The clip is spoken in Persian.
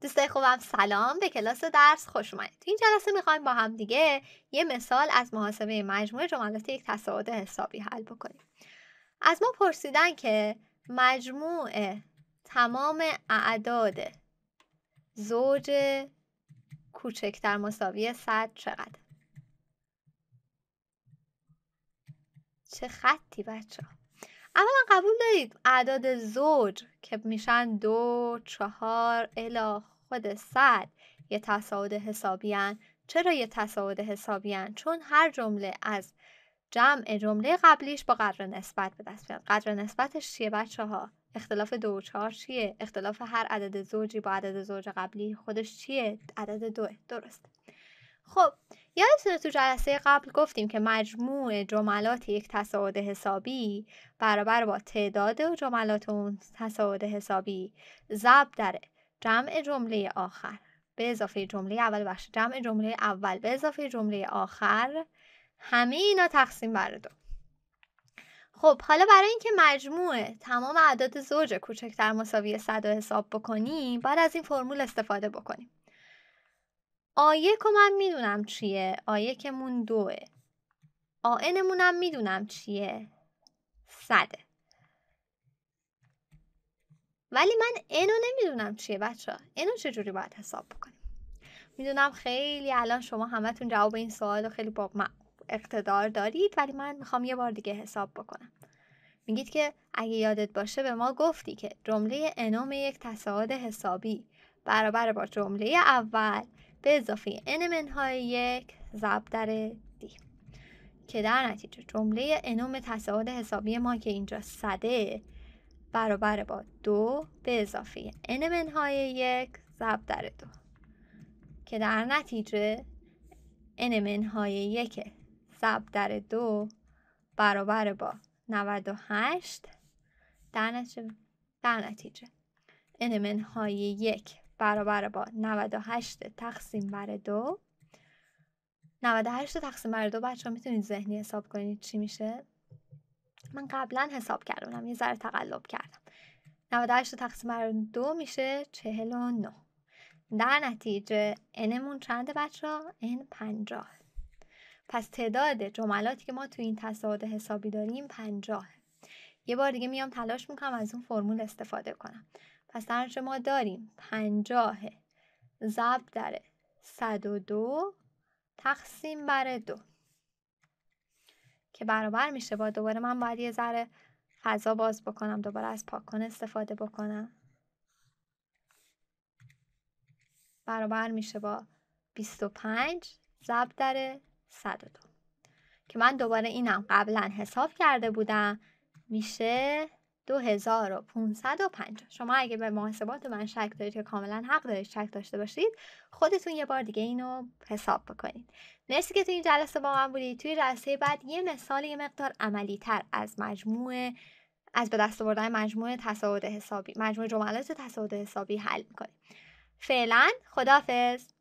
دوستای خوبم سلام به کلاس درس خوش اومدید. تو این جلسه میخوایم با هم دیگه یه مثال از محاسبه مجموع جملات یک تصاعد حسابی حل بکنیم. از ما پرسیدن که مجموع تمام اعداد زوج کوچکتر مساوی 100 چقدر؟ چه خطی بچه اولا قبول دارید اعداد زوج که میشن دو چهار الا خود صد یه تصاعد حسابیان چرا یه تصاعد حسابیان چون هر جمله از جمع جمله قبلیش با قدر نسبت به دست میاد قدر نسبتش چیه بچه ها اختلاف دو و چهار چیه اختلاف هر عدد زوجی با عدد زوج قبلی خودش چیه عدد دو درست خب یادتونه تو جلسه قبل گفتیم که مجموع جملات یک تصاعد حسابی برابر با تعداد جملات اون تصاعد حسابی ضرب در جمع جمله آخر به اضافه جمله اول بخش جمع جمله اول به اضافه جمله آخر همه اینا تقسیم بر دو خب حالا برای اینکه مجموع تمام اعداد زوج کوچکتر مساوی 100 حساب بکنیم باید از این فرمول استفاده بکنیم آیه که من میدونم چیه آیه که مون دوه هم میدونم چیه صده ولی من اینو نمیدونم چیه بچه انو اینو چجوری باید حساب بکنیم میدونم خیلی الان شما همتون جواب این سوال رو خیلی با اقتدار دارید ولی من میخوام یه بار دیگه حساب بکنم میگید که اگه یادت باشه به ما گفتی که جمله انام یک تصاعد حسابی برابر با جمله اول به اضافه n منهای یک ضرب در دی که در نتیجه جمله انوم تصاعد حسابی ما که اینجا صده برابر با دو به اضافه n منهای یک ضرب در دو که در نتیجه n منهای یک ضرب در دو برابر با 98 در نتیجه در نتیجه n منهای یک برابر با 98 تقسیم بر دو 98 تقسیم بر دو بچه ها میتونید ذهنی حساب کنید چی میشه من قبلا حساب کردم یه ذره تقلب کردم 98 تقسیم بر دو میشه 49 در نتیجه نمون چند بچه ها؟ ان 50 پس تعداد جملاتی که ما تو این تصاعد حسابی داریم 50 یه بار دیگه میام تلاش میکنم از اون فرمول استفاده کنم پس در ما داریم پنجاه ضرب در صد و دو تقسیم بر دو که برابر میشه با دوباره من باید یه ذره فضا باز بکنم دوباره از پاکن استفاده بکنم برابر میشه با 25 ضرب در 102 که من دوباره اینم قبلا حساب کرده بودم میشه 2550 شما اگه به محاسبات من شک دارید که کاملا حق دارید شک داشته باشید خودتون یه بار دیگه اینو حساب بکنید مرسی که تو این جلسه با من بودید توی جلسه بعد یه مثال یه مقدار عملی تر از مجموعه از به دست آوردن مجموعه تصاعد حسابی مجموعه جملات تصاعد حسابی حل میکنیم فعلا خدافظ